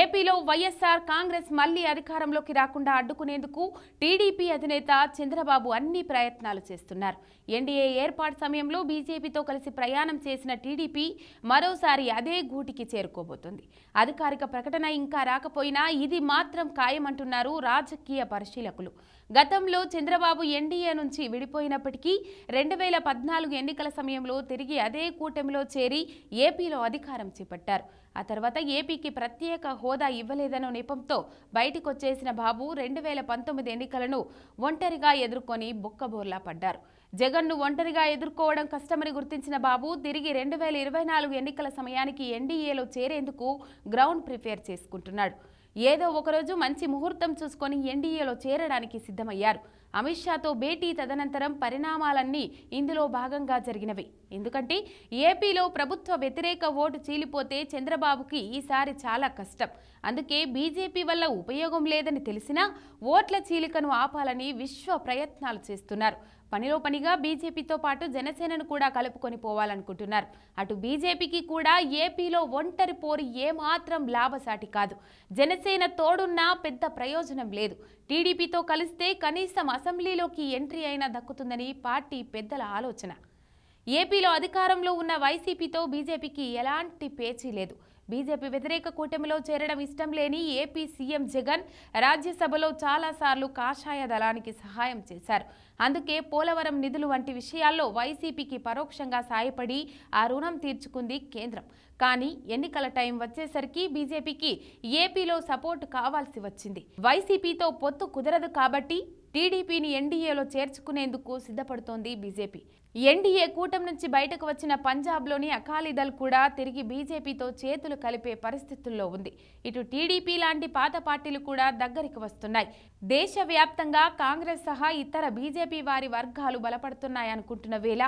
ఏపీలో వైఎస్ఆర్ కాంగ్రెస్ మళ్లీ అధికారంలోకి రాకుండా అడ్డుకునేందుకు టీడీపీ అధినేత చంద్రబాబు అన్ని ప్రయత్నాలు చేస్తున్నారు ఎన్డీఏ ఏర్పాటు సమయంలో బీజేపీతో కలిసి ప్రయాణం చేసిన టీడీపీ మరోసారి అదే గూటికి చేరుకోబోతుంది అధికారిక ప్రకటన ఇంకా రాకపోయినా ఇది మాత్రం ఖాయమంటున్నారు రాజకీయ పరిశీలకులు గతంలో చంద్రబాబు ఎన్డీఏ నుంచి విడిపోయినప్పటికీ రెండు వేల పద్నాలుగు ఎన్నికల సమయంలో తిరిగి అదే కూటమిలో చేరి ఏపీలో అధికారం చేపట్టారు ఆ తర్వాత ఏపీకి ప్రత్యేక హోదా ఇవ్వలేదన్న నెపంతో బయటికొచ్చేసిన బాబు రెండు వేల పంతొమ్మిది ఎన్నికలను ఒంటరిగా ఎదుర్కొని బొక్కబోర్లా పడ్డారు జగన్ను ఒంటరిగా ఎదుర్కోవడం కష్టమని గుర్తించిన బాబు తిరిగి రెండు వేల ఇరవై నాలుగు ఎన్నికల సమయానికి ఎన్డీఏలో చేరేందుకు గ్రౌండ్ ప్రిపేర్ చేసుకుంటున్నాడు ఏదో ఒకరోజు మంచి ముహూర్తం చూసుకొని ఎన్డీఏలో చేరడానికి సిద్ధమయ్యారు అమిత్ షాతో భేటీ తదనంతరం పరిణామాలన్నీ ఇందులో భాగంగా జరిగినవి ఎందుకంటే ఏపీలో ప్రభుత్వ వ్యతిరేక ఓటు చీలిపోతే చంద్రబాబుకి ఈసారి చాలా కష్టం అందుకే బీజేపీ వల్ల ఉపయోగం లేదని తెలిసినా ఓట్ల చీలికను ఆపాలని విశ్వ ప్రయత్నాలు చేస్తున్నారు పనిలో పనిగా బీజేపీతో పాటు జనసేనను కూడా కలుపుకొని పోవాలనుకుంటున్నారు అటు బీజేపీకి కూడా ఏపీలో ఒంటరి పోరు ఏమాత్రం లాభసాటి కాదు జనసేన తోడున్నా పెద్ద ప్రయోజనం లేదు టీడీపీతో కలిస్తే కనీసం అసెంబ్లీలోకి ఎంట్రీ అయినా దక్కుతుందని పార్టీ పెద్దల ఆలోచన ఏపీలో అధికారంలో ఉన్న వైసీపీతో బీజేపీకి ఎలాంటి పేచీ లేదు బీజేపీ వ్యతిరేక కూటమిలో చేరడం ఇష్టం లేని ఏపీ సీఎం జగన్ రాజ్యసభలో చాలాసార్లు కాషాయ దళానికి సహాయం చేశారు అందుకే పోలవరం నిధులు వంటి విషయాల్లో వైసీపీకి పరోక్షంగా సాయపడి ఆ రుణం తీర్చుకుంది కేంద్రం కానీ ఎన్నికల టైం వచ్చేసరికి బీజేపీకి ఏపీలో సపోర్ట్ కావాల్సి వచ్చింది వైసీపీతో పొత్తు కుదరదు కాబట్టి టీడీపీని ఎన్డీఏలో చేర్చుకునేందుకు సిద్ధపడుతోంది బీజేపీ ఎన్డీఏ కూటమి నుంచి బయటకు వచ్చిన పంజాబ్లోని అకాలీదళ్ కూడా తిరిగి బీజేపీతో చేతులు కలిపే పరిస్థితుల్లో ఉంది ఇటు టీడీపీ లాంటి పాత పార్టీలు కూడా దగ్గరికి వస్తున్నాయి దేశవ్యాప్తంగా కాంగ్రెస్ సహా ఇతర బీజేపీ వారి వర్గాలు బలపడుతున్నాయనుకుంటున్న వేళ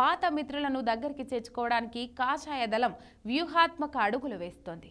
పాత మిత్రులను దగ్గరికి చేర్చుకోవడానికి కాషాయ దళం వ్యూహాత్మక అడుగులు వేస్తోంది